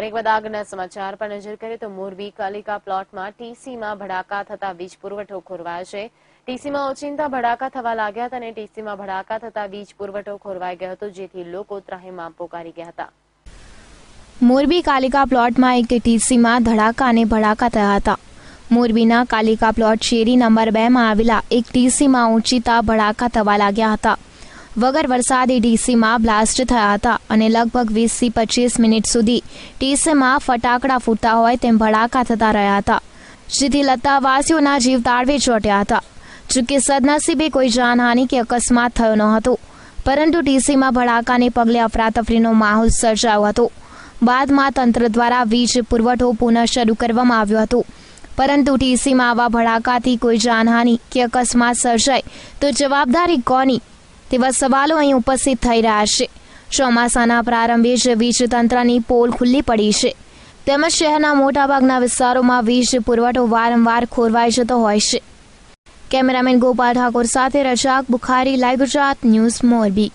પણ એક આગળના સમાચાર પર નજર કરીએ તો મોરબી કાલિકા પ્લોટમાં ટીસીમાં ભડાકા થતા વીજ પુરવઠો ખોરવાય છે ટીસીમાં ઓચિંતા ભડાકા થવા લાગ્યા હતા અને ટીસીમાં ભડાકા થતા વીજ પુરવઠો ખોરવાઈ ગયો હતો જેથી લોકો ત્રાહીમાં પોકારી ગયા હતા મોરબી કાલિકા પ્લોટમાં એક ટીસીમાં ધડાકા અને ભડાકા થયા હતા મોરબીના કાલિકા પ્લોટ શેરી નંબર બેમાં આવેલા એક ટીસીમાં ઊંચીતા ભડાકા થવા લાગ્યા હતા વગર વરસાદી ડીસીમાં બ્લાસ્ટ થયા હતા અને લગભગ વીસથી પચીસ મિનિટ સુધી ડીસીમાં ફટાકડા ફૂટતા હોય તેમ ભડાકા થતા રહ્યા હતા જેથી લતાવાસીઓના જીવ તાળવી ચોટ્યા હતા જોકે સદનસીબે કોઈ જાનહાનિ કે અકસ્માત થયો ન હતો પરંતુ ડીસીમાં ભડાકાને પગલે અફરાતફરીનો માહોલ સર્જાયો હતો બાદમાં તંત્ર દ્વારા વીજ પુરવઠો પુનઃ શરૂ કરવામાં આવ્યો હતો પરંતુ ટીસીમાં આવા ભડાકાથી કોઈ જાનહાનિ કે અકસ્માત સર્જાય તો જવાબદારી કોની તેવા સવાલો અહીં ઉપસ્થિત થઈ રહ્યા છે ચોમાસાના પ્રારંભે જ વીજ તંત્રની પોલ ખુલ્લી પડી છે તેમજ શહેરના મોટાભાગના વિસ્તારોમાં વીજ પુરવઠો વારંવાર ખોરવાઈ જતો હોય છે કેમેરામેન ગોપાલ ઠાકોર સાથે રજાક બુખારી લાઈવ ગુજરાત ન્યૂઝ મોરબી